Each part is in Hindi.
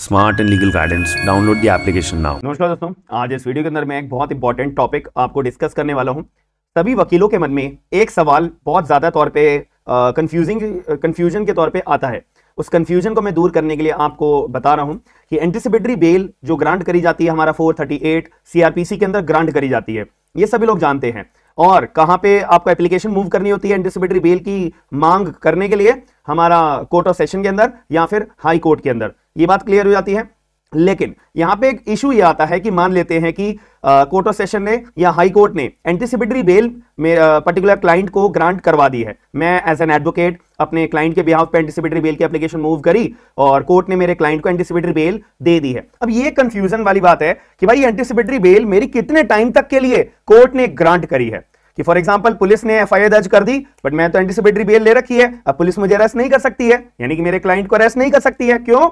smart and legal guidance download the application now नमस्कार दोस्तों आज इस वीडियो के अंदर मैं एक बहुत इंपॉर्टेंट टॉपिक आपको डिस्कस करने वाला हूं सभी वकीलों के मन में एक सवाल बहुत ज़्यादा तौर पे कंफ्यूजिंग कंफ्यूजन के तौर पे आता है उस कंफ्यूजन को मैं दूर करने के लिए आपको बता रहा हूं कि एंटीसिपेटरी बेल जो ग्रांट करी जाती है हमारा 438 सीआरपीसी के अंदर ग्रांट करी जाती है ये सभी लोग जानते हैं और कहां पे आपको एप्लीकेशन मूव करनी होती है एंटीसिपेटरी बेल की मांग करने के लिए हमारा कोर्ट ऑफ सेशन के अंदर या फिर हाई कोर्ट के अंदर ये बात क्लियर हो जाती है लेकिन यहां पे एक इशू ये आता है कि मान लेते हैं कि कोर्ट ऑफ सेशन ने या हाई कोर्ट ने एंटीसिपेटरी बेल पर्टिकुलर क्लाइंट को ग्रांट करवा दी है मैं एज एन एडवोकेट अपने क्लाइंट के बिहाफ पे एंटीसिपेटरी बेल की एप्लीकेशन मूव करी और कोर्ट ने मेरे क्लाइंट को एंटीसिपेटरी बेल दे दी है अब ये कंफ्यूजन वाली बात है कि भाई एंटीसिपेटरी बेल मेरी कितने टाइम तक के लिए कोर्ट ने ग्रांट करी है कि फॉर एग्जाम्पल पुलिस ने एफ दर्ज कर दी बट मैं तो एंटीसिपेटरी बेल ले रखी है अब पुलिस मुझे अरेस्ट नहीं कर सकती है यानी कि मेरे क्लाइंट को अरेस्ट नहीं कर सकती है क्यों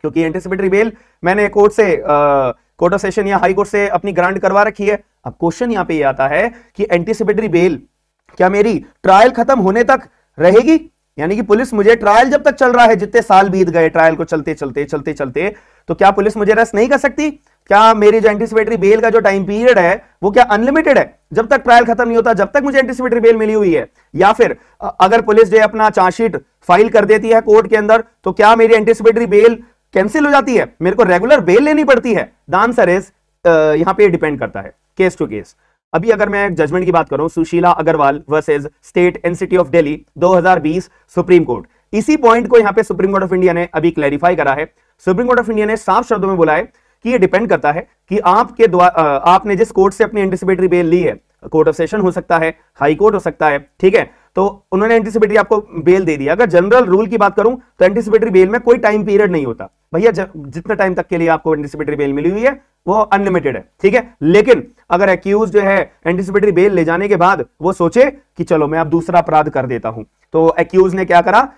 क्योंकि एंटीसिपेटरी बेल मैंने कोर्ट से कोर्ट ऑफ सेशन या हाई कोर्ट से अपनी ग्रांट करवा रखी है अब क्वेश्चन यहां पे ये आता है कि एंटीसिपेटरी बेल क्या मेरी ट्रायल खत्म होने तक रहेगी यानी कि पुलिस मुझे ट्रायल जब तक चल रहा है जितने साल बीत गए ट्रायल को चलते चलते चलते चलते तो क्या पुलिस मुझे रेस्ट नहीं कर सकती क्या मेरी जो एंटीसिपेटरी बेल का जो टाइम पीरियड है वो क्या अनलिमिटेड है जब तक ट्रायल खत्म नहीं होता जब तक मुझे एंटीसिपेटरी बेल मिली हुई है या फिर अगर पुलिस जो अपना चार्जशीट फाइल कर देती है कोर्ट के अंदर तो क्या मेरी एंटीसिपेटरी बेल कैंसिल हो जाती है मेरे को रेगुलर बेल लेनी पड़ती है द आंसर इज यहां पे डिपेंड करता है केस टू केस अभी अगर मैं जजमेंट की बात करूं Sushila Agarwal versus state NCT of हजार 2020 सुप्रीम कोर्ट इसी पॉइंट को यहाँ पे सुप्रीम कोर्ट ऑफ इंडिया ने अभी क्लैरिफाई करा है सुप्रीम कोर्ट ऑफ इंडिया ने साफ शब्दों में बोला है कि ये डिपेंड करता है कि आपके आपने जिस कोर्ट से अपनी एंटिसिपेटरी बेल ली है कोर्ट ऑफ सेशन हो सकता है हाई कोर्ट हो सकता है ठीक है तो उन्होंने एंटीसिपेटरी आपको बेल दे दिया अगर जनरल रूल की बात करूं तो एंटीसिपेटरी बेल में कोई टाइम पीरियड नहीं होता भैया जितने टाइम तक के लिए आपको एंटीसिपेटरी बेल मिली हुई है वो अनलिमिटेड है ठीक है लेकिन अगर एक्यूज जो है एंटीसिपेटरी बेल ले जाने के बाद वो सोचे कि चलो मैं अब दूसरा अपराध कर देता हूं तो एक्यूज ने क्या करा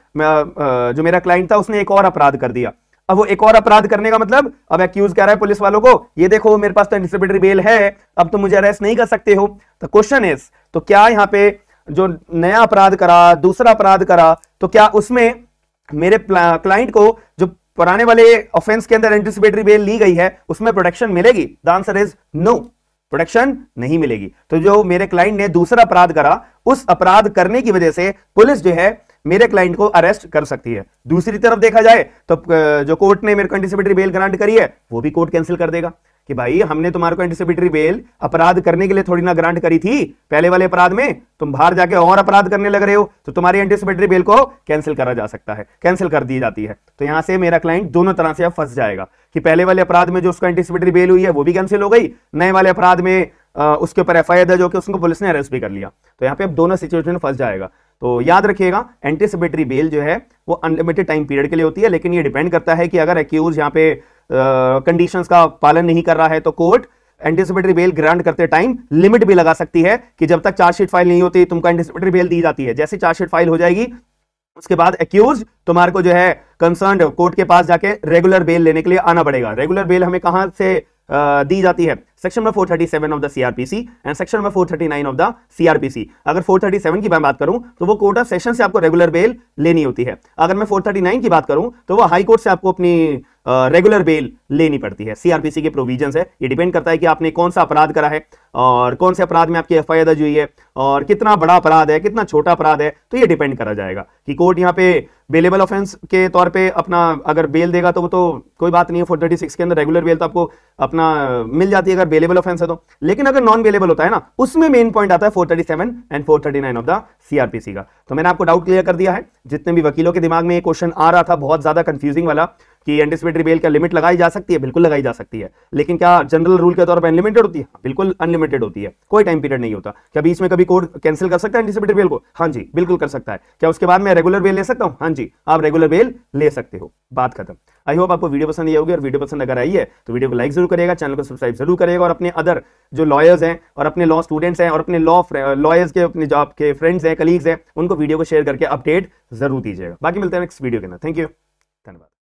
जो मेरा क्लाइंट था उसने एक और अपराध कर दिया अब वो एक और अपराध करने का मतलब अब एक्यूज कह रहा है पुलिस वालों को ये देखो मेरे पास तो एंटीसिपेटरी बेल है अब तो मुझे अरेस्ट नहीं कर सकते हो तो क्वेश्चन इज तो क्या यहाँ पे जो नया अपराध करा दूसरा अपराध करा तो क्या उसमें मेरे क्लाइंट को जो पुराने वाले ऑफेंस के अंदर एंटिसिपेटरी बेल ली गई है उसमें प्रोटेक्शन मिलेगी the answer is no protection नहीं मिलेगी तो जो मेरे क्लाइंट ने दूसरा अपराध करा उस अपराध करने की वजह से पुलिस जो है मेरे क्लाइंट को अरेस्ट कर सकती है दूसरी तरफ देखा जाए तो जो कोर्ट ने मेरे को एंटिसिपेटरी बेल ग्रांट करी है वो भी कोर्ट कैंसिल कर देगा कि भाई हमने तुम्हारे को एंटीसिपेटरी बेल अपराध करने के लिए थोड़ी ना ग्रांट करी थी पहले वाले अपराध में तुम बाहर जाके और अपराध करने लग रहे हो तो तुम्हारी एंटीसिपेटरी बेल को कैंसिल करा जा सकता है कैंसिल कर दी जाती है तो यहां से मेरा क्लाइंट दोनों तरह से अब फंस जाएगा कि पहले वाले अपराध में जो उसको एंटीसिपेटरी बेल हुई है वो भी कैंसिल हो गई नए वाले अपराध में उसके ऊपर एफ आई दर्ज होकर उसको पुलिस ने अरेस्ट भी कर लिया तो यहाँ पे अब दोनों सिचुएशन में फंस जाएगा तो याद रखिएगा एंटीसिपेटरी बेल जो है वो अनलिमिटेड टाइम पीरियड के लिए होती है लेकिन ये डिपेंड करता है कि अगर एक्यूज यहाँ पे कंडीशंस का पालन नहीं कर रहा है तो कोर्ट एंटीसिपेटरी बेल ग्रांट करते टाइम लिमिट भी लगा सकती है कि जब तक चार्जशीट फाइल नहीं होती तुमको एंटीसिपेटरी बेल दी जाती है जैसे चार्जशीट फाइल हो जाएगी उसके बाद एक्यूज तुम्हारे को जो है कंसर्न कोर्ट के पास जाके रेगुलर बेल लेने के लिए आना पड़ेगा रेगुलर बेल हमें कहां से Uh, दी जाती है section number 437 of the CrPC and section number 439 of the CrPC अगर 437 की मैं बात करूं तो वो कोर्ट ऑफ सेशन से आपको रेगुलर बेल लेनी होती है अगर मैं 439 की बात करूं तो वो हाई कोर्ट से आपको अपनी रेगुलर बेल लेनी पड़ती है सीआरपीसी के प्रोविजन है ये डिपेंड करता है कि आपने कौन सा अपराध करा है और कौन से अपराध में आपकी एफ दर्ज हुई है और कितना बड़ा अपराध है कितना छोटा अपराध है तो ये डिपेंड करा जाएगा कि कोर्ट यहाँ पे बेलेबल ऑफेंस के तौर पे अपना अगर बेल देगा तो वो तो कोई बात नहीं है फोर थर्टी सिक्स के अंदर रेगुलर बेल तो आपको अपना मिल जाती है अगर बेलेबल ऑफेंस है तो लेकिन अगर नॉन बेलेबल होता है ना उसमें मेन पॉइंट आता है four thirty seven and four thirty nine of the CrPC का तो मैंने आपको डाउट क्लियर कर दिया है जितने भी वकीलों के दिमाग में ये क्वेश्चन आ रहा था बहुत ज्यादा कंफ्यूजिंग वाला कि एंटीसिपेटरी बेल का लिमिट लगाई जा सकती है बिल्कुल लगाई जा सकती है लेकिन क्या जनरल रूल के तौर पर अनलिमिटेड होती है हाँ, बिल्कुल अनलिमिटेड होती है कोई टाइम पीरियड नहीं होता क्या बीच में कभी कोर्ट कैंसिल कर सकता है एंटीसिपेटरी बेल को हाँ जी बिल्कुल कर सकता है क्या उसके बाद मैं रेगुलर बेल ले सकता हूँ हाँ जी आप रेगुलर बेल ले सकते हो बात खत्म आई होप आपको वीडियो पसंद आई होगी और वीडियो पसंद अगर आई है तो वीडियो को लाइक जरूर करेगा चैनल को सब्सक्राइब जरूर करेगा और अपने अदर जो लॉयर्स हैं और अपने लॉ स्टूडेंट्स हैं और अपने लॉ लॉयर्स के अपने जॉब के फ्रेंड्स हैं कलीग्स हैं उनको वीडियो को शेयर करके अपडेट जरूर दीजिएगा बाकी मिलते हैं नेक्स्ट वीडियो के अंदर थैंक यू धन्यवाद